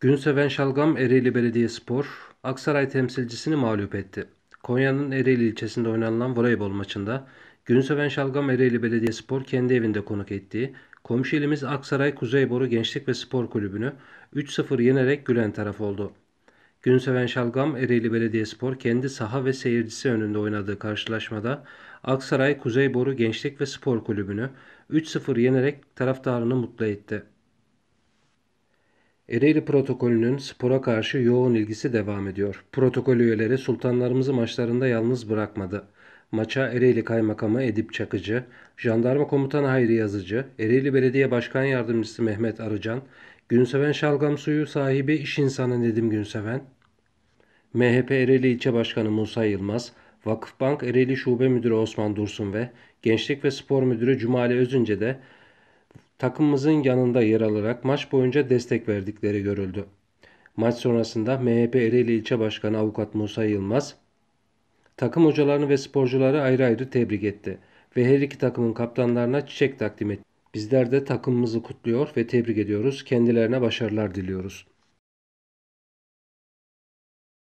Günseven Şalgam Ereğli Belediyespor Aksaray temsilcisini mağlup etti. Konya'nın Ereğli ilçesinde oynanılan voleybol maçında Günseven Şalgam Ereğli Belediyespor kendi evinde konuk ettiği komşu ilimiz Aksaray Kuzeyboru Gençlik ve Spor Kulübü'nü 3-0 yenerek gülen taraf oldu. Günseven Şalgam Ereğli Belediyespor kendi saha ve seyircisi önünde oynadığı karşılaşmada Aksaray Kuzeyboru Gençlik ve Spor Kulübü'nü 3-0 yenerek taraftarını mutlu etti. Ereğli protokolünün spora karşı yoğun ilgisi devam ediyor. Protokol üyeleri sultanlarımızı maçlarında yalnız bırakmadı. Maça Ereğli Kaymakamı Edip Çakıcı, Jandarma Komutanı Hayri Yazıcı, Ereğli Belediye Başkan Yardımcısı Mehmet Arıcan, Günseven Şalgam Suyu sahibi iş insanı Nedim Günseven, MHP Ereğli İlçe Başkanı Musa Yılmaz, Vakıfbank Ereğli Şube Müdürü Osman Dursun ve Gençlik ve Spor Müdürü Cumali Özünce de takımımızın yanında yer alarak maç boyunca destek verdikleri görüldü. Maç sonrasında MHP Ereğli İlçe Başkanı Avukat Musa Yılmaz, takım hocalarını ve sporcuları ayrı ayrı tebrik etti ve her iki takımın kaptanlarına çiçek takdim etti. Bizler de takımımızı kutluyor ve tebrik ediyoruz, kendilerine başarılar diliyoruz.''